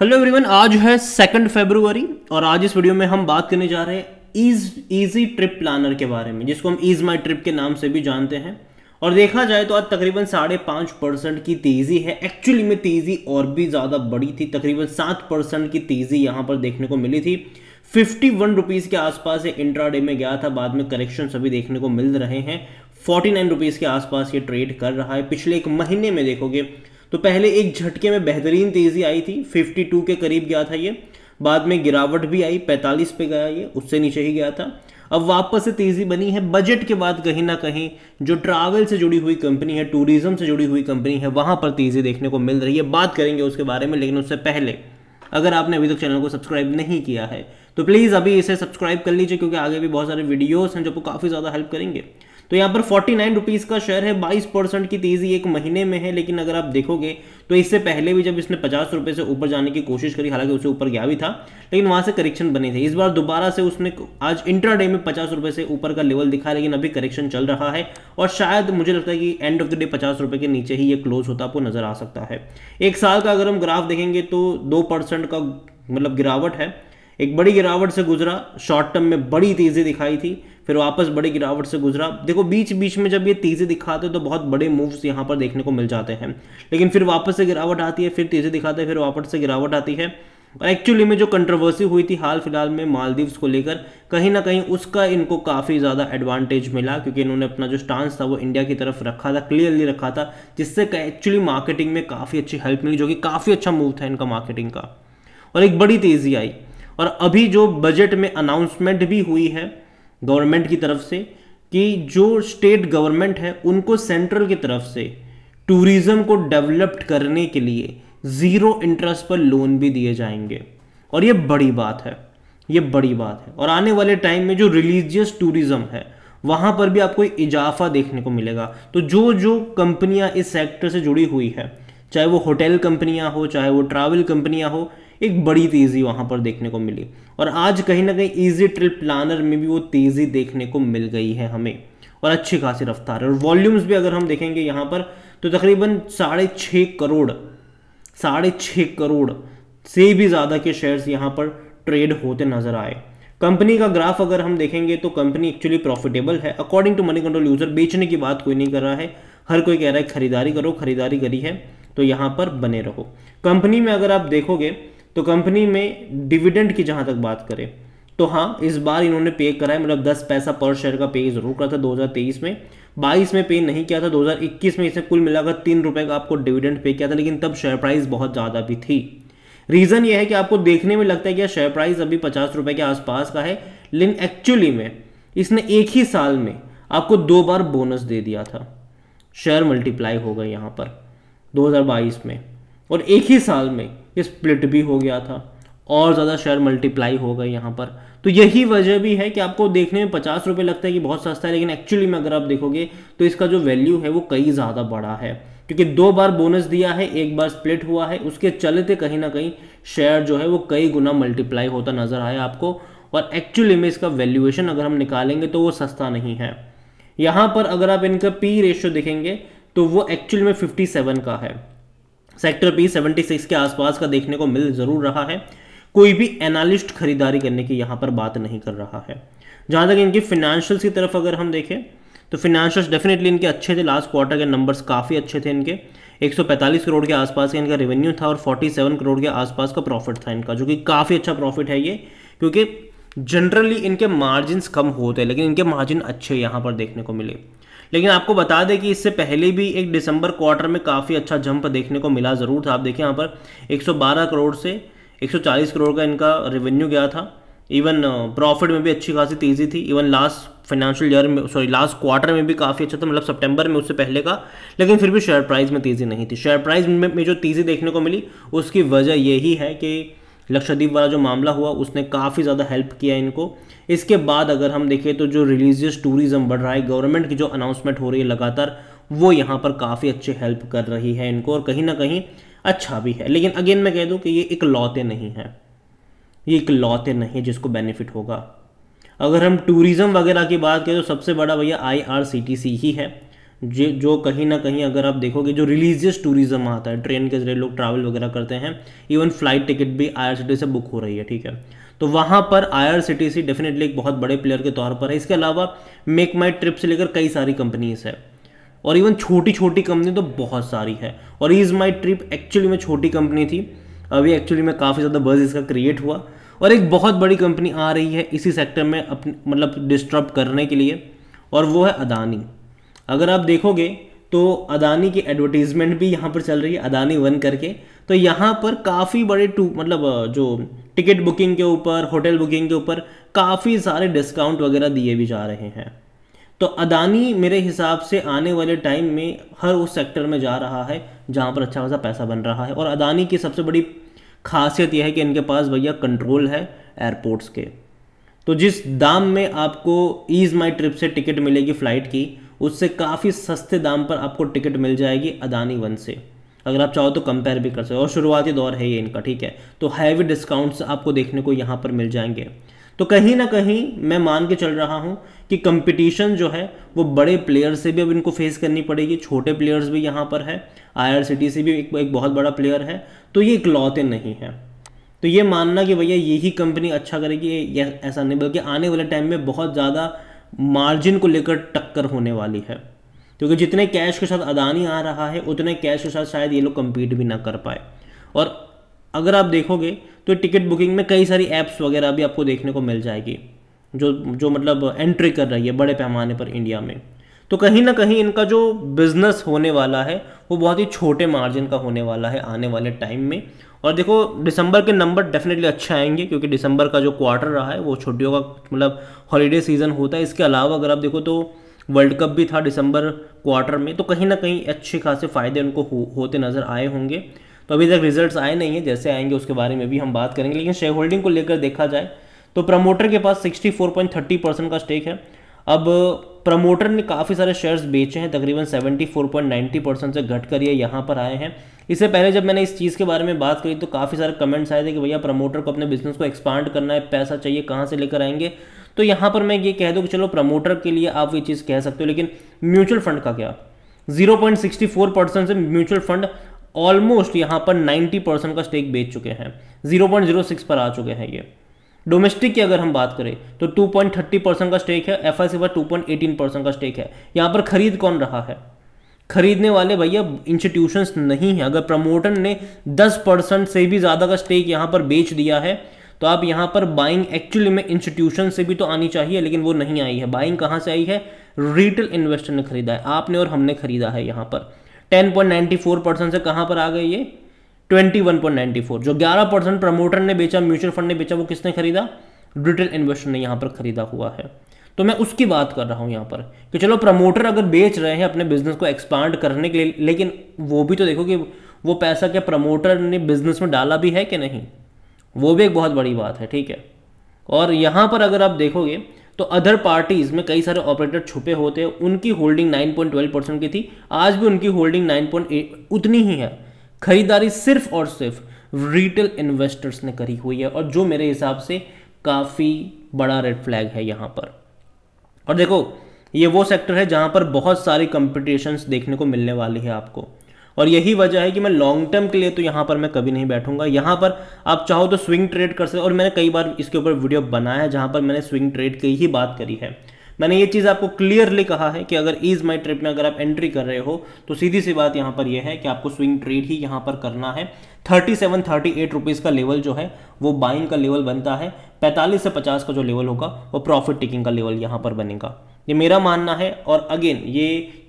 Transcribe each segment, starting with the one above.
hello everyone आज है second February और आज इस वीडियो में हम बात करने जा रहे हैं इज इजी ट्रिप प्लानर के बारे में जिसको हम ईज माई ट्रिप के नाम से भी जानते हैं और देखा जाए तो आज तकरीबन साढ़े पाँच परसेंट की तेज़ी है एक्चुअली में तेज़ी और भी ज़्यादा बड़ी थी तकरीबन सात परसेंट की तेज़ी यहाँ पर देखने को मिली थी फिफ्टी वन रुपीज़ के आसपास ये इंट्रा डे में गया था बाद में करेक्शन सभी देखने को मिल रहे हैं फोर्टी नाइन रुपीज़ के आसपास ये ट्रेड कर रहा है पिछले एक महीने में देखोगे तो पहले एक झटके में बेहतरीन तेज़ी आई थी 52 के करीब गया था ये बाद में गिरावट भी आई 45 पे गया ये उससे नीचे ही गया था अब वापस से तेज़ी बनी है बजट के बाद कहीं ना कहीं जो ट्रैवल से जुड़ी हुई कंपनी है टूरिज्म से जुड़ी हुई कंपनी है वहां पर तेज़ी देखने को मिल रही है बात करेंगे उसके बारे में लेकिन उससे पहले अगर आपने अभी तक चैनल को सब्सक्राइब नहीं किया है तो प्लीज़ अभी इसे सब्सक्राइब कर लीजिए क्योंकि आगे भी बहुत सारे वीडियोस हैं जो आपको काफ़ी ज़्यादा हेल्प करेंगे तो यहाँ पर फोर्टी नाइन रुपीज़ का शेयर है बाईस परसेंट की तेज़ी एक महीने में है लेकिन अगर आप देखोगे तो इससे पहले भी जब इसने पचास रुपये से ऊपर जाने की कोशिश करी हालांकि उसे ऊपर गया भी था लेकिन वहाँ से करेक्शन बने थे इस बार दोबारा से उसने आज इंटरडे में पचास रुपये से ऊपर का लेवल दिखा लेकिन अभी करेक्शन चल रहा है और शायद मुझे लगता है कि एंड ऑफ द डे पचास रुपये के नीचे ही ये क्लोज होता आपको नज़र आ सकता है एक साल का अगर हम ग्राफ देखेंगे तो दो परसेंट का मतलब गिरावट है एक बड़ी गिरावट से गुजरा शॉर्ट टर्म में बड़ी तेज़ी दिखाई थी फिर वापस बड़े गिरावट से गुजरा देखो बीच बीच में जब ये तेज़ी दिखाते हैं तो बहुत बड़े मूव्स यहाँ पर देखने को मिल जाते हैं लेकिन फिर वापस से गिरावट आती है फिर तेज़ी दिखाते हैं फिर वापस से गिरावट आती है और एक्चुअली में जो कंट्रोवर्सी हुई थी हाल फिलहाल में मालदीव्स को लेकर कहीं ना कहीं उसका इनको काफ़ी ज़्यादा एडवांटेज मिला क्योंकि इन्होंने अपना जो स्टांस था वो इंडिया की तरफ रखा था क्लियरली रखा था जिससे एक्चुअली मार्केटिंग में काफ़ी अच्छी हेल्प मिली जो कि काफ़ी अच्छा मूव था इनका मार्केटिंग का और एक बड़ी तेज़ी आई और अभी जो बजट में अनाउंसमेंट भी हुई है गवर्नमेंट की तरफ से कि जो स्टेट गवर्नमेंट है उनको सेंट्रल की तरफ से टूरिज़्म को डेवलप्ड करने के लिए ज़ीरो इंटरेस्ट पर लोन भी दिए जाएंगे और ये बड़ी बात है ये बड़ी बात है और आने वाले टाइम में जो रिलीजियस टूरिज़्म है वहाँ पर भी आपको इजाफा देखने को मिलेगा तो जो जो कंपनियाँ इस सेक्टर से जुड़ी हुई है चाहे वो होटल कंपनियाँ हो चाहे वो ट्रैवल कंपनियाँ हो एक बड़ी तेज़ी वहाँ पर देखने को मिली और आज कहीं ना कहीं ईजी ट्रिप प्लानर में भी वो तेज़ी देखने को मिल गई है हमें और अच्छी खासी रफ्तार है और वॉल्यूम्स भी अगर हम देखेंगे यहाँ पर तो तकरीबन साढ़े छः करोड़ साढ़े छः करोड़ से भी ज़्यादा के शेयर्स यहाँ पर ट्रेड होते नज़र आए कंपनी का ग्राफ अगर हम देखेंगे तो कंपनी एक्चुअली प्रॉफिटेबल है according to Moneycontrol user बेचने की बात कोई नहीं कर रहा है हर कोई कह रहा है खरीदारी करो खरीदारी करी है तो यहाँ पर बने रहो कंपनी में अगर आप देखोगे तो कंपनी में डिविडेंड की जहां तक बात करें तो हाँ इस बार इन्होंने पे करा है मतलब दस पैसा पर शेयर का पे जरूर करा था 2023 में बाईस में पे नहीं किया था 2021 में इसे कुल मिलाकर तीन रुपए का आपको डिविडेंड पे किया था लेकिन तब शेयर प्राइस बहुत ज़्यादा भी थी रीज़न यह है कि आपको देखने में लगता है कि शेयर प्राइस अभी पचास रुपए के आसपास का है लेकिन एक्चुअली में इसने एक ही साल में आपको दो बार बोनस दे दिया था शेयर मल्टीप्लाई हो गए यहाँ पर 2022 में और एक ही साल में स्प्लिट भी हो गया था और ज़्यादा शेयर मल्टीप्लाई हो गए यहाँ पर तो यही वजह भी है कि आपको देखने में पचास रुपये लगता है कि बहुत सस्ता है लेकिन एक्चुअली में अगर आप देखोगे तो इसका जो वैल्यू है वो कई ज़्यादा बड़ा है क्योंकि दो बार बोनस दिया है एक बार स्प्लिट हुआ है उसके चलते कहीं ना कहीं शेयर जो है वो कई गुना मल्टीप्लाई होता नज़र आया आपको और एक्चुअली में इसका वैल्यूएशन अगर हम निकालेंगे तो वो सस्ता नहीं है यहाँ पर अगर आप इनका पी रेशियो देखेंगे तो वो एक्चुअल में 57 का है सेक्टर सेवेंटी 76 के आसपास का देखने को मिल जरूर रहा है कोई भी एनालिस्ट खरीदारी करने की यहाँ पर बात नहीं कर रहा है जहां तक इनकी फिनेंशियल्स की तरफ अगर हम देखें तो फिनेंशियल्स डेफिनेटली इनके अच्छे थे लास्ट क्वार्टर के नंबर्स काफ़ी अच्छे थे इनके 145 करोड़ के आसपास का इनका रेवेन्यू था और 47 करोड़ के आसपास का प्रॉफिट था इनका जो कि काफ़ी अच्छा प्रॉफिट है ये क्योंकि जनरली इनके मार्जिन कम होते हैं लेकिन इनके मार्जिन अच्छे यहाँ पर देखने को मिले लेकिन आपको बता दें कि इससे पहले भी एक दिसंबर क्वार्टर में काफ़ी अच्छा जंप देखने को मिला ज़रूर था आप देखिए यहाँ पर 112 करोड़ से 140 करोड़ का इनका रेवेन्यू गया था इवन प्रॉफिट uh, में भी अच्छी खासी तेज़ी थी इवन लास्ट फाइनेंशियल ईयर में सॉरी लास्ट क्वार्टर में भी काफ़ी अच्छा था मतलब सितंबर में उससे पहले का लेकिन फिर भी शेयर प्राइस में तेज़ी नहीं थी शेयर प्राइस में, में जो तेज़ी देखने को मिली उसकी वजह यही है कि लक्षद्वीप वाला जो मामला हुआ उसने काफ़ी ज़्यादा हेल्प किया इनको इसके बाद अगर हम देखें तो जो रिलीजियस टूरिज़्म बढ़ रहा है गवर्नमेंट की जो अनाउंसमेंट हो रही है लगातार वो यहाँ पर काफ़ी अच्छी हेल्प कर रही है इनको और कहीं ना कहीं अच्छा भी है लेकिन अगेन मैं कह दूँ कि ये इकलौते नहीं हैं ये इकलौते नहीं है जिसको बेनिफिट होगा अगर हम टूरिज़्म वगैरह की बात करें तो सबसे बड़ा भैया आई ही है जो जो कहीं ना कहीं अगर आप देखोगे जो रिलीजियस टूरिज्म आता है ट्रेन के जरिए लोग ट्रैवल वगैरह करते हैं इवन फ्लाइट टिकट भी आई से बुक हो रही है ठीक है तो वहाँ पर आई डेफिनेटली एक बहुत बड़े प्लेयर के तौर पर है इसके अलावा मेक माई ट्रिप से लेकर कई सारी कंपनीज है और इवन छोटी छोटी कंपनी तो बहुत सारी है और इज़ माई ट्रिप एक्चुअली में छोटी कंपनी थी अभी एक्चुअली में काफ़ी ज़्यादा बर्ज इसका क्रिएट हुआ और एक बहुत बड़ी कंपनी आ रही है इसी सेक्टर में अपने मतलब डिस्टर्ब करने के लिए और वो है अदानी अगर आप देखोगे तो अदानी की एडवर्टीज़मेंट भी यहाँ पर चल रही है अदानी वन करके तो यहाँ पर काफ़ी बड़े टू मतलब जो टिकट बुकिंग के ऊपर होटल बुकिंग के ऊपर काफ़ी सारे डिस्काउंट वगैरह दिए भी जा रहे हैं तो अदानी मेरे हिसाब से आने वाले टाइम में हर उस सेक्टर में जा रहा है जहाँ पर अच्छा खासा पैसा बन रहा है और अदानी की सबसे बड़ी खासियत यह है कि इनके पास भैया कंट्रोल है एयरपोर्ट्स के तो जिस दाम में आपको ईज़ माई ट्रिप से टिकट मिलेगी फ़्लाइट की उससे काफ़ी सस्ते दाम पर आपको टिकट मिल जाएगी अदानी वन से अगर आप चाहो तो कंपेयर भी कर सकते हो और शुरुआती दौर है ये इनका ठीक है तो हैवी डिस्काउंट्स आपको देखने को यहाँ पर मिल जाएंगे तो कहीं ना कहीं मैं मान के चल रहा हूँ कि कंपटीशन जो है वो बड़े प्लेयर से भी अब इनको फेस करनी पड़ेगी छोटे प्लेयर्स भी यहाँ पर है आई से भी एक, एक बहुत बड़ा प्लेयर है तो ये इकलौते नहीं है तो ये मानना कि भैया यही कंपनी अच्छा करेगी ये ऐसा नहीं बल्कि आने वाले टाइम में बहुत ज़्यादा मार्जिन को लेकर टक्कर होने वाली है क्योंकि जितने कैश के साथ अदानी आ रहा है उतने कैश के साथ शायद ये लोग कम्पीट भी ना कर पाए और अगर आप देखोगे तो टिकट बुकिंग में कई सारी ऐप्स वगैरह भी आपको देखने को मिल जाएगी जो जो मतलब एंट्री कर रही है बड़े पैमाने पर इंडिया में तो कहीं ना कहीं इनका जो बिज़नेस होने वाला है वो बहुत ही छोटे मार्जिन का होने वाला है आने वाले टाइम में और देखो दिसंबर के नंबर डेफिनेटली अच्छे आएंगे क्योंकि दिसंबर का जो क्वार्टर रहा है वो छुट्टियों का मतलब हॉलीडे सीज़न होता है इसके अलावा अगर आप देखो तो वर्ल्ड कप भी था दिसंबर क्वार्टर में तो कहीं ना कहीं अच्छे खासे फ़ायदे उनको हो, होते नज़र आए होंगे तो अभी तक रिजल्ट्स आए नहीं है जैसे आएंगे उसके बारे में भी हम बात करेंगे लेकिन शेयर होल्डिंग को लेकर देखा जाए तो प्रमोटर के पास 64.30 परसेंट का स्टेक है अब प्रमोटर ने काफ़ी सारे शेयर्स बेचे हैं तकरीबन 74.90 परसेंट से घट कर ये यहाँ पर आए हैं इससे पहले जब मैंने इस चीज़ के बारे में बात करी तो काफ़ी सारे कमेंट्स आए थे कि भैया प्रमोटर को अपने बिजनेस को एक्सपांड करना है पैसा चाहिए कहाँ से लेकर आएंगे तो यहाँ पर मैं ये कह दूँ कि चलो प्रमोटर के लिए आप ये चीज़ कह सकते हो लेकिन म्यूचुअल फंड का क्या जीरो परसेंट से म्यूचुअल फंड ऑलमोस्ट यहाँ पर नाइन्टी परसेंट का स्टेक बेच चुके हैं जीरो पर आ चुके हैं ये डोमेस्टिक की अगर हम बात करें तो 2.30 परसेंट का स्टेक है F I two point eighteen percent का स्टेक है यहाँ पर खरीद कौन रहा है खरीदने वाले भैया इंस्टीट्यूशंस नहीं हैं अगर प्रमोटर ने 10 परसेंट से भी ज़्यादा का स्टेक यहाँ पर बेच दिया है तो आप यहाँ पर बाइंग एक्चुअली में इंस्टीट्यूशन से भी तो आनी चाहिए लेकिन वो नहीं आई है बाइंग कहाँ से आई है रिटेल इन्वेस्टर ने खरीदा है आपने और हमने खरीदा है यहाँ पर 10.94 परसेंट से कहाँ पर आ गए ये 21.94 जो 11 परसेंट प्रमोटर ने बेचा म्यूचुअल फंड ने बेचा वो किसने खरीदा रिटेल इन्वेस्टर ने यहाँ पर खरीदा हुआ है तो मैं उसकी बात कर रहा हूँ यहाँ पर कि चलो प्रमोटर अगर बेच रहे हैं अपने बिजनेस को एक्सपांड करने के लिए लेकिन वो भी तो देखो कि वो पैसा क्या प्रमोटर ने बिजनेस में डाला भी है कि नहीं वो भी एक बहुत बड़ी बात है ठीक है और यहाँ पर अगर आप देखोगे तो अदर पार्टीज़ में कई सारे ऑपरेटर छुपे होते हैं उनकी होल्डिंग 9.12 परसेंट की थी आज भी उनकी होल्डिंग 9.8 उतनी ही है खरीदारी सिर्फ और सिर्फ रिटेल इन्वेस्टर्स ने करी हुई है और जो मेरे हिसाब से काफ़ी बड़ा रेड फ्लैग है यहां पर और देखो ये वो सेक्टर है जहां पर बहुत सारी कंपिटिशन देखने को मिलने वाली है आपको और यही वजह है कि मैं लॉन्ग टर्म के लिए तो यहां पर मैं कभी नहीं बैठूंगा यहां पर आप चाहो तो स्विंग ट्रेड कर सकते और मैंने कई बार इसके ऊपर वीडियो बनाया है जहां पर मैंने स्विंग ट्रेड की ही बात करी है मैंने ये चीज़ आपको क्लियरली कहा है कि अगर ईज माई ट्रिप में अगर आप एंट्री कर रहे हो तो सीधी सी बात यहाँ पर यह है कि आपको स्विंग ट्रेड ही यहाँ पर करना है thirty seven thirty eight rupees का लेवल जो है वो बाइंग का लेवल बनता है पैंतालीस से पचास का जो लेवल होगा वो प्रॉफिट टेकिंग का लेवल यहाँ पर बनेगा ये मेरा मानना है और अगेन ये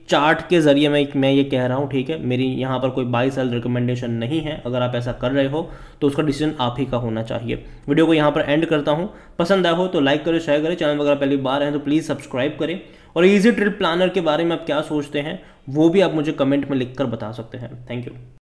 चार्ट के ज़रिए मैं मैं ये कह रहा हूँ ठीक है मेरी यहाँ पर कोई बाई सेल रिकमेंडेशन नहीं है अगर आप ऐसा कर रहे हो तो उसका डिसीजन आप ही का होना चाहिए वीडियो को यहाँ पर एंड करता हूँ पसंद आया हो तो लाइक करें शेयर करें चैनल वगैरह पहली बार हैं तो प्लीज़ सब्सक्राइब करें और ईजी ट्रिप प्लानर के बारे में आप क्या सोचते हैं वो भी आप मुझे कमेंट में लिख कर बता सकते हैं थैंक यू